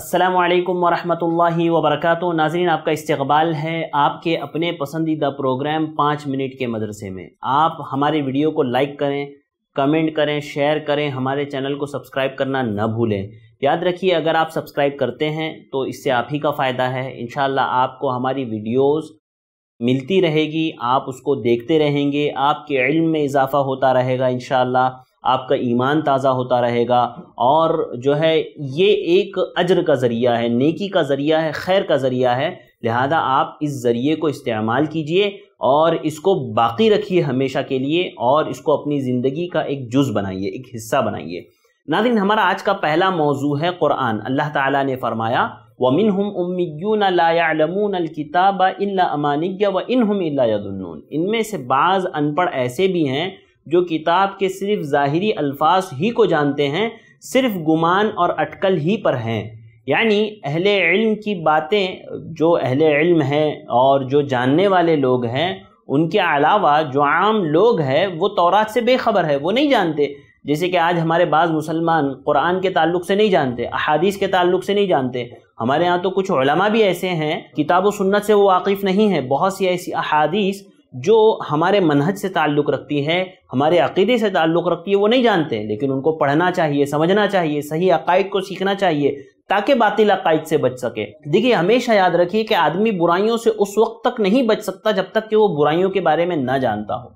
असलकम वरहमल वबरक नाजरीन आपका इस्तबाल है आपके अपने पसंदीदा प्रोग्राम पाँच मिनट के मदरसे में आप हमारे वीडियो को लाइक करें कमेंट करें शेयर करें हमारे चैनल को सब्सक्राइब करना न भूलें याद रखिए अगर आप सब्सक्राइब करते हैं तो इससे आप ही का फ़ायदा है इन आपको हमारी वीडियोज़ मिलती रहेगी आप उसको देखते रहेंगे आपके इल्म में इजाफ़ा होता रहेगा इन आपका ईमान ताज़ा होता रहेगा और जो है ये एक अजर का ज़रिया है नेकी का ज़रिया है खैर का ज़रिया है लिहाजा आप इस ज़रिए को इस्तेमाल कीजिए और इसको बाकी रखिए हमेशा के लिए और इसको अपनी ज़िंदगी का एक जुज़ बनाइए एक हिस्सा बनाइए नादिन हमारा आज का पहला मौजू है क़ुरान अल्लाह ताला ने फरमाया वमिन हम उम्मीन लायामून अलकिताब अमानिया व इन हम यदुल्नून इनमें से बाज़ अनपढ़ ऐसे भी हैं जो किताब के सिर्फ ज़ाहरी अल्फाज ही को जानते हैं सिर्फ गुमान और अटकल ही पर हैं यानी अहले इल्म की बातें जो अहले इल्म हैं और जो जानने वाले लोग हैं उनके अलावा जो आम लोग हैं वो तौरात से बेखबर है वो नहीं जानते जैसे कि आज हमारे बाज़ मुसलमान कुरान के ताल्लुक से नहीं जानते अहादीस के ताल्लुक से नहीं जानते हमारे यहाँ तो कुछ भी ऐसे हैं किताब सुन्नत से वो वाकिफ़ नहीं है बहुत सी ऐसी अहादीस जो हमारे मनहज से ताल्लुक़ रखती है हमारे अकीदे से ताल्लुक़ रखती है वो नहीं जानते लेकिन उनको पढ़ना चाहिए समझना चाहिए सही अकायद को सीखना चाहिए ताकि बातिल अकायद से बच सके देखिए हमेशा याद रखिए कि आदमी बुराइयों से उस वक्त तक नहीं बच सकता जब तक कि वो बुराइयों के बारे में ना जानता हो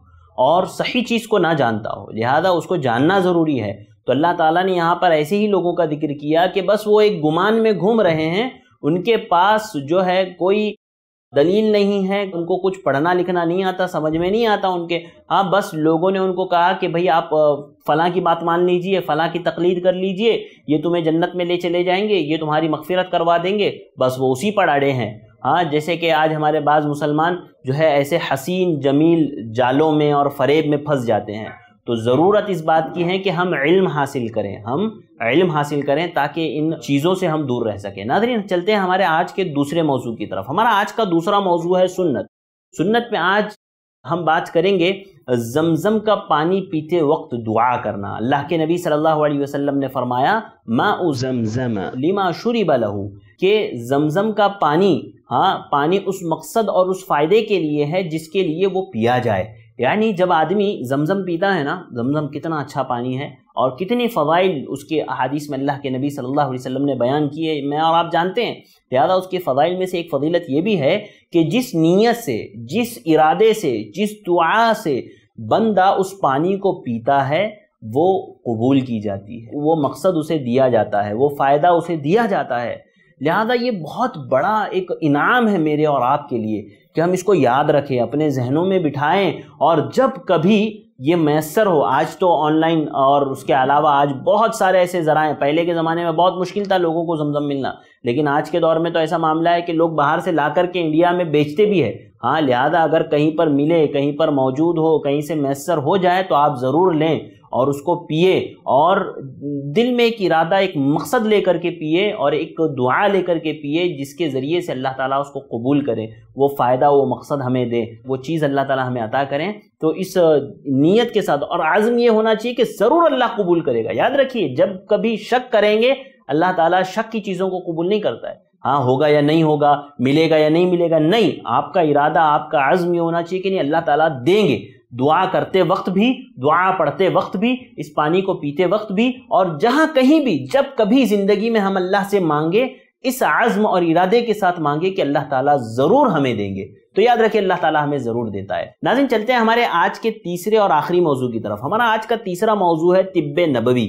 और सही चीज़ को ना जानता हो लिहाजा उसको जानना ज़रूरी है तो अल्लाह ताला ने यहाँ पर ऐसे ही लोगों का जिक्र किया कि बस वो एक गुमान में घूम रहे हैं उनके पास जो है कोई दलील नहीं है उनको कुछ पढ़ना लिखना नहीं आता समझ में नहीं आता उनके हाँ बस लोगों ने उनको कहा कि भाई आप फ़लाँ की बात मान लीजिए फ़लाँ की तकलीद कर लीजिए ये तुम्हें जन्नत में ले चले जाएंगे ये तुम्हारी मकफिरत करवा देंगे बस वो उसी पर अड़े हैं हाँ जैसे कि आज हमारे बाज़ मुसलमान जो है ऐसे हसीन जमील जालों में और फरेब में फंस जाते हैं तो ज़रूरत इस बात की है कि हम इल्म हासिल करें हम इल्म हासिल करें ताकि इन चीज़ों से हम दूर रह सकें नादरी चलते हैं हमारे आज के दूसरे मौजू की तरफ हमारा आज का दूसरा मौजू है सुन्नत सुन्नत में आज हम बात करेंगे जमजम का पानी पीते वक्त दुआ करना अल्लाह के नबी सल्लल्लाहु अलैहि वसल्लम ने फरमाया मा जमजम लिमा शुरी बलहू के जमजम का पानी हाँ पानी उस मकसद और उस फ़ायदे के लिए है जिसके लिए वो पिया जाए यानी जब आदमी जमजम पीता है ना जमजम कितना अच्छा पानी है और कितने फ़वाइल उसके अहादीस में अल्लाह के नबी सल्लल्लाहु अलैहि वसल्लम ने बयान किए मैं और आप जानते हैं लिहाजा उसके फ़वाइल में से एक फजीलत ये भी है कि जिस नीयत से जिस इरादे से जिस दुआ से बंदा उस पानी को पीता है वो कबूल की जाती है वो मकसद उसे दिया जाता है वो फ़ायदा उसे दिया जाता है लिहाजा ये बहुत बड़ा एक इनाम है मेरे और आपके लिए कि हम इसको याद रखें अपने जहनों में बिठाएं और जब कभी ये मैसर हो आज तो ऑनलाइन और उसके अलावा आज बहुत सारे ऐसे ज़रा पहले के ज़माने में बहुत मुश्किल था लोगों को जमजम मिलना लेकिन आज के दौर में तो ऐसा मामला है कि लोग बाहर से ला के इंडिया में बेचते भी है हाँ लिहाजा अगर कहीं पर मिले कहीं पर मौजूद हो कहीं से मैसर हो जाए तो आप ज़रूर लें और उसको पिए और दिल में एक इरादा एक मकसद लेकर के पिए और एक दुआ लेकर के पिए जिसके ज़रिए से अल्लाह ताला उसको कबूल करें वो फ़ायदा वो मकसद हमें दे वो चीज़ अल्लाह ताला हमें अता करें तो इस नीयत के साथ और आज़म ये होना चाहिए कि ज़रूर अल्लाह कबूल करेगा याद रखिए जब कभी शक करेंगे अल्लाह ताली शक की चीज़ों को कबूल नहीं करता है हाँ होगा या नहीं होगा मिलेगा या नहीं मिलेगा नहीं आपका इरादा आपका आज़म ये होना चाहिए कि नहीं अल्लाह ताला देंगे दुआ करते वक्त भी दुआ पढ़ते वक्त भी इस पानी को पीते वक्त भी और जहाँ कहीं भी जब कभी ज़िंदगी में हम अल्लाह से मांगे इस आज़म और इरादे के साथ मांगे कि अल्लाह ताला ज़रूर हमें देंगे तो याद रखिए अल्लाह ताला हमें ज़रूर देता है नाजिन चलते हैं हमारे आज के तीसरे और आखिरी मौजू की तरफ हमारा आज का तीसरा मौजू है तिब्ब नबवी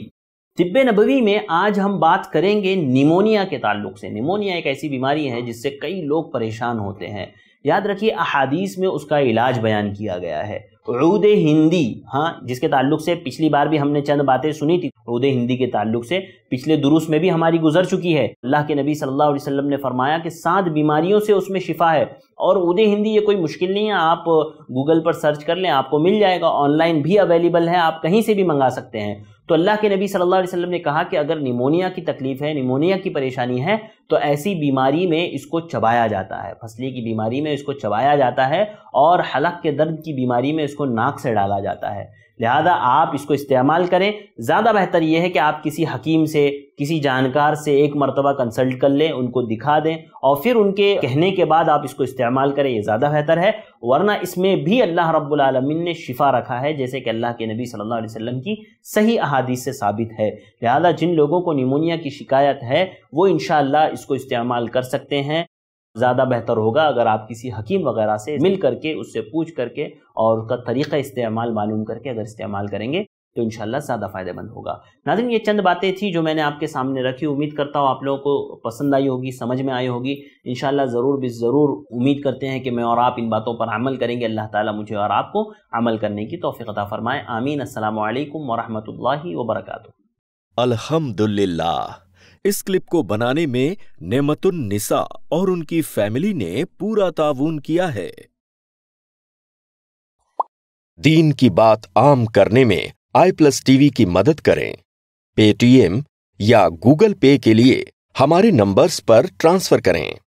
तिब्ब नबवी में आज हम बात करेंगे निमोनिया के ताल्लुक से निमोनिया एक ऐसी बीमारी है जिससे कई लोग परेशान होते हैं याद रखिए अहादीस में उसका इलाज बयान किया गया है उद हिंदी हाँ जिसके ताल्लुक से पिछली बार भी हमने चंद बातें सुनी थी उद हिंदी के ताल्लुक से पिछले दुरुस में भी हमारी गुजर चुकी है अल्लाह के नबी सल्लल्लाहु अलैहि वसल्लम ने फरमाया कि सात बीमारियों से उसमें शिफा है और उद हिंदी ये कोई मुश्किल नहीं है आप गूगल पर सर्च कर लें आपको मिल जाएगा ऑनलाइन भी अवेलेबल है आप कहीं से भी मंगा सकते हैं तो अल्लाह के नबी सल्लल्लाहु अलैहि वसल्लम ने कहा कि अगर निमोनिया की तकलीफ़ है निमोनिया की परेशानी है तो ऐसी बीमारी में इसको चबाया जाता है फसली की बीमारी में इसको चबाया जाता है और हलक के दर्द की बीमारी में इसको नाक से डाला जाता है लिहाजा आप इसको इस्तेमाल करें ज़्यादा बेहतर यह है कि आप किसी हकीम से किसी जानकार से एक मरतबा कंसल्ट कर लें उनको दिखा दें और फिर उनके कहने के बाद आप इसको इस्तेमाल करें ये ज़्यादा बेहतर है वरना इसमें भी अल्लाह रब्लमिन ने शिफा रखा है जैसे कि अल्लाह के नबी सल्लल्लाहु अलैहि वसल्लम की सही अहादीस से साबित है लिहाजा जिन लोगों को निमोनिया की शिकायत है वो इन इसको इस्तेमाल कर सकते हैं ज़्यादा बेहतर होगा अगर आप किसी हकीम वगैरह से मिल करके उससे पूछ करके और उसका तरीक़ा इस्तेमाल मालूम करके अगर इस्तेमाल करेंगे तो इन ज़्यादा फ़ायदेमंद होगा नाजिन ये चंद बातें थी जो मैंने आपके सामने रखी उम्मीद करता हूँ आप लोगों को पसंद आई होगी समझ में आई होगी इन ज़रूर भी ज़रूर उम्मीद करते हैं कि मैं और आप इन बातों पर अमल करेंगे अल्लाह ताला मुझे और आपको अमल करने की तोफ़ी फ़रमाएँ आमीन असल वरहमल वर्क अलहमदिल्ला इस क्लिप को बनाने में नेमतुन निसा और उनकी फैमिली ने पूरा ताउन किया है दीन की बात आम करने में आई प्लस टीवी की मदद करें पेटीएम या गूगल पे के लिए हमारे नंबर्स पर ट्रांसफर करें